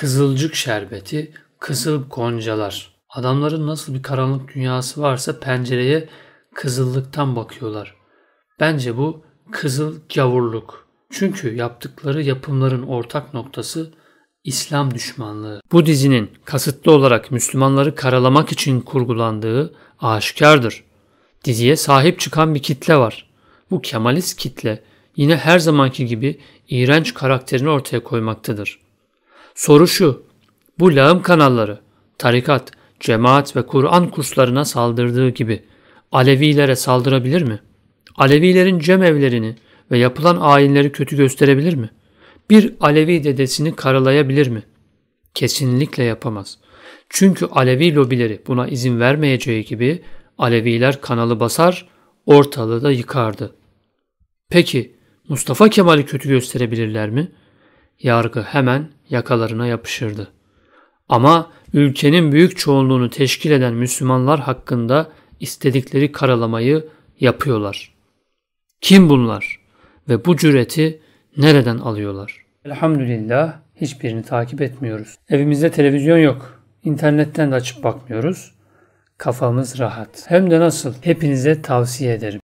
Kızılcık şerbeti, kızıl goncalar. Adamların nasıl bir karanlık dünyası varsa pencereye kızıllıktan bakıyorlar. Bence bu kızıl gavurluk. Çünkü yaptıkları yapımların ortak noktası İslam düşmanlığı. Bu dizinin kasıtlı olarak Müslümanları karalamak için kurgulandığı aşikardır. Diziye sahip çıkan bir kitle var. Bu Kemalist kitle yine her zamanki gibi iğrenç karakterini ortaya koymaktadır. Soru şu, bu lağım kanalları, tarikat, cemaat ve Kur'an kurslarına saldırdığı gibi Alevilere saldırabilir mi? Alevilerin cemevlerini ve yapılan ayinleri kötü gösterebilir mi? Bir Alevi dedesini karalayabilir mi? Kesinlikle yapamaz. Çünkü Alevi lobileri buna izin vermeyeceği gibi Aleviler kanalı basar, ortalığı da yıkardı. Peki Mustafa Kemal'i kötü gösterebilirler mi? yargı hemen yakalarına yapışırdı. Ama ülkenin büyük çoğunluğunu teşkil eden Müslümanlar hakkında istedikleri karalamayı yapıyorlar. Kim bunlar ve bu cüreti nereden alıyorlar? Elhamdülillah hiçbirini takip etmiyoruz. Evimizde televizyon yok. İnternetten de açıp bakmıyoruz. Kafamız rahat. Hem de nasıl? Hepinize tavsiye ederim.